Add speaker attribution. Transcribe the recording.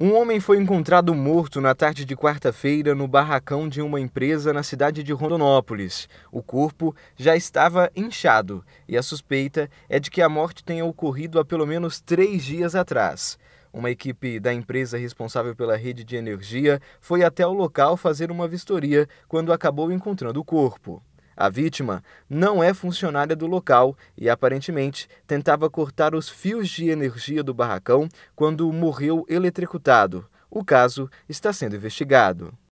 Speaker 1: Um homem foi encontrado morto na tarde de quarta-feira no barracão de uma empresa na cidade de Rondonópolis. O corpo já estava inchado e a suspeita é de que a morte tenha ocorrido há pelo menos três dias atrás. Uma equipe da empresa responsável pela rede de energia foi até o local fazer uma vistoria quando acabou encontrando o corpo. A vítima não é funcionária do local e aparentemente tentava cortar os fios de energia do barracão quando morreu eletrocutado. O caso está sendo investigado.